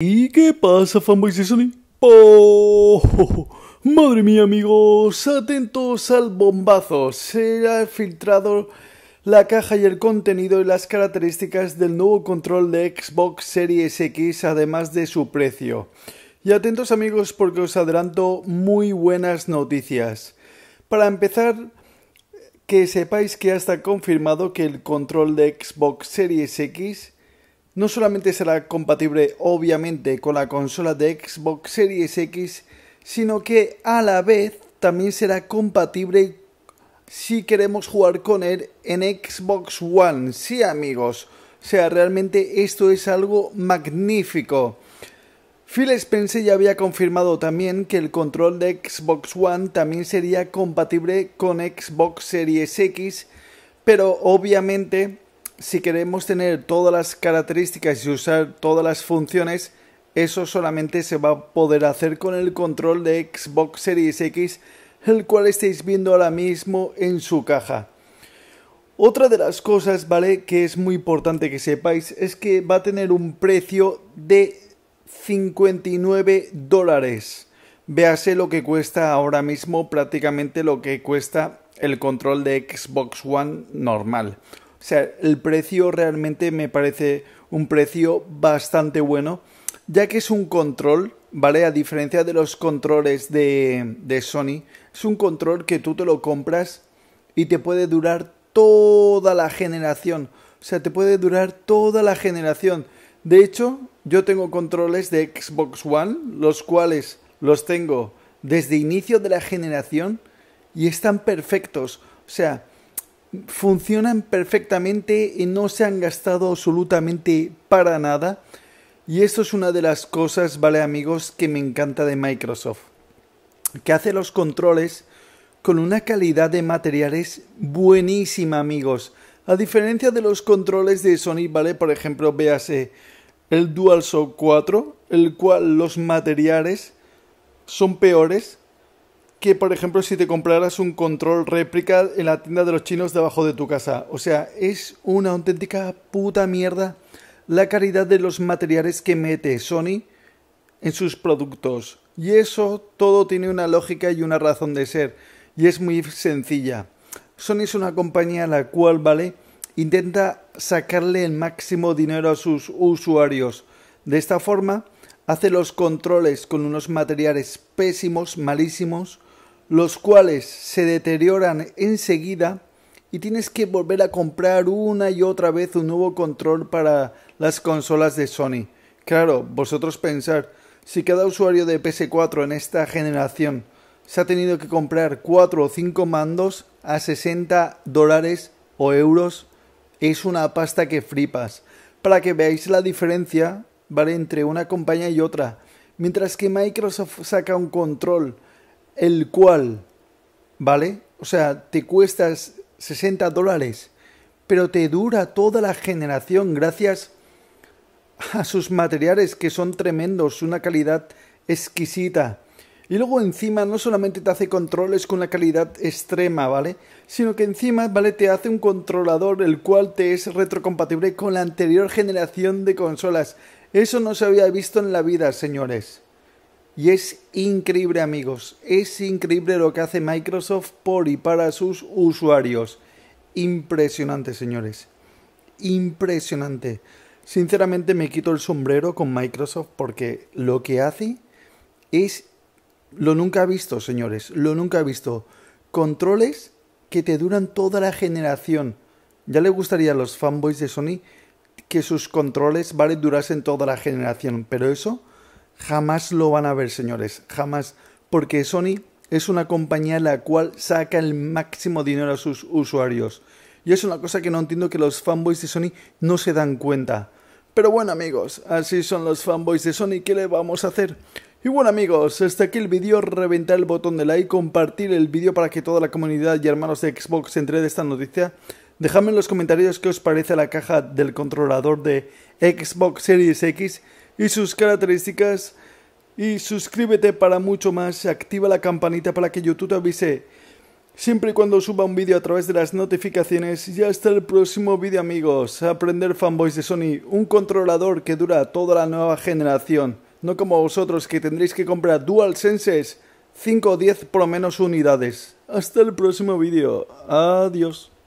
¿Y qué pasa, fanboys de Sony? ¡Oh! Madre mía, amigos, atentos al bombazo. Se ha filtrado la caja y el contenido y las características del nuevo control de Xbox Series X, además de su precio. Y atentos, amigos, porque os adelanto muy buenas noticias. Para empezar, que sepáis que ya está confirmado que el control de Xbox Series X no solamente será compatible obviamente con la consola de Xbox Series X, sino que a la vez también será compatible si queremos jugar con él en Xbox One. Sí amigos, o sea, realmente esto es algo magnífico. Phil Spencer ya había confirmado también que el control de Xbox One también sería compatible con Xbox Series X, pero obviamente si queremos tener todas las características y usar todas las funciones, eso solamente se va a poder hacer con el control de Xbox Series X, el cual estáis viendo ahora mismo en su caja. Otra de las cosas, ¿vale? Que es muy importante que sepáis es que va a tener un precio de 59 dólares. Véase lo que cuesta ahora mismo prácticamente lo que cuesta el control de Xbox One normal. O sea, el precio realmente me parece un precio bastante bueno, ya que es un control, ¿vale? A diferencia de los controles de, de Sony, es un control que tú te lo compras y te puede durar toda la generación. O sea, te puede durar toda la generación. De hecho, yo tengo controles de Xbox One, los cuales los tengo desde inicio de la generación y están perfectos. O sea, funcionan perfectamente y no se han gastado absolutamente para nada. Y esto es una de las cosas, vale amigos, que me encanta de Microsoft, que hace los controles con una calidad de materiales buenísima, amigos. A diferencia de los controles de Sony, vale, por ejemplo, véase el DualShock 4, el cual los materiales son peores, que, por ejemplo, si te compraras un control réplica en la tienda de los chinos debajo de tu casa. O sea, es una auténtica puta mierda la calidad de los materiales que mete Sony en sus productos. Y eso todo tiene una lógica y una razón de ser. Y es muy sencilla. Sony es una compañía a la cual, ¿vale? Intenta sacarle el máximo dinero a sus usuarios. De esta forma, hace los controles con unos materiales pésimos, malísimos, los cuales se deterioran enseguida y tienes que volver a comprar una y otra vez un nuevo control para las consolas de Sony. Claro, vosotros pensar, si cada usuario de PS4 en esta generación se ha tenido que comprar 4 o 5 mandos a 60 dólares o euros, es una pasta que flipas. Para que veáis la diferencia, ¿vale? Entre una compañía y otra. Mientras que Microsoft saca un control el cual, ¿vale? O sea, te cuestas 60 dólares, pero te dura toda la generación gracias a sus materiales que son tremendos, una calidad exquisita. Y luego encima no solamente te hace controles con la calidad extrema, ¿vale? Sino que encima, ¿vale? Te hace un controlador el cual te es retrocompatible con la anterior generación de consolas. Eso no se había visto en la vida, señores. Y es increíble amigos, es increíble lo que hace Microsoft por y para sus usuarios. Impresionante señores, impresionante. Sinceramente me quito el sombrero con Microsoft porque lo que hace es lo nunca visto señores, lo nunca visto. Controles que te duran toda la generación. Ya le gustaría a los fanboys de Sony que sus controles, ¿vale? Durasen toda la generación, pero eso Jamás lo van a ver, señores, jamás. Porque Sony es una compañía la cual saca el máximo dinero a sus usuarios. Y es una cosa que no entiendo que los fanboys de Sony no se dan cuenta. Pero bueno amigos, así son los fanboys de Sony, ¿qué le vamos a hacer? Y bueno amigos, hasta aquí el vídeo, reventar el botón de like, compartir el vídeo para que toda la comunidad y hermanos de Xbox entre de esta noticia. Dejadme en los comentarios qué os parece la caja del controlador de Xbox Series X y sus características. Y suscríbete para mucho más. Activa la campanita para que YouTube te avise siempre y cuando suba un vídeo a través de las notificaciones. Y hasta el próximo vídeo, amigos. Aprender fanboys de Sony, un controlador que dura toda la nueva generación. No como vosotros que tendréis que comprar dual Senses 5 o 10 por lo menos unidades. Hasta el próximo vídeo. Adiós.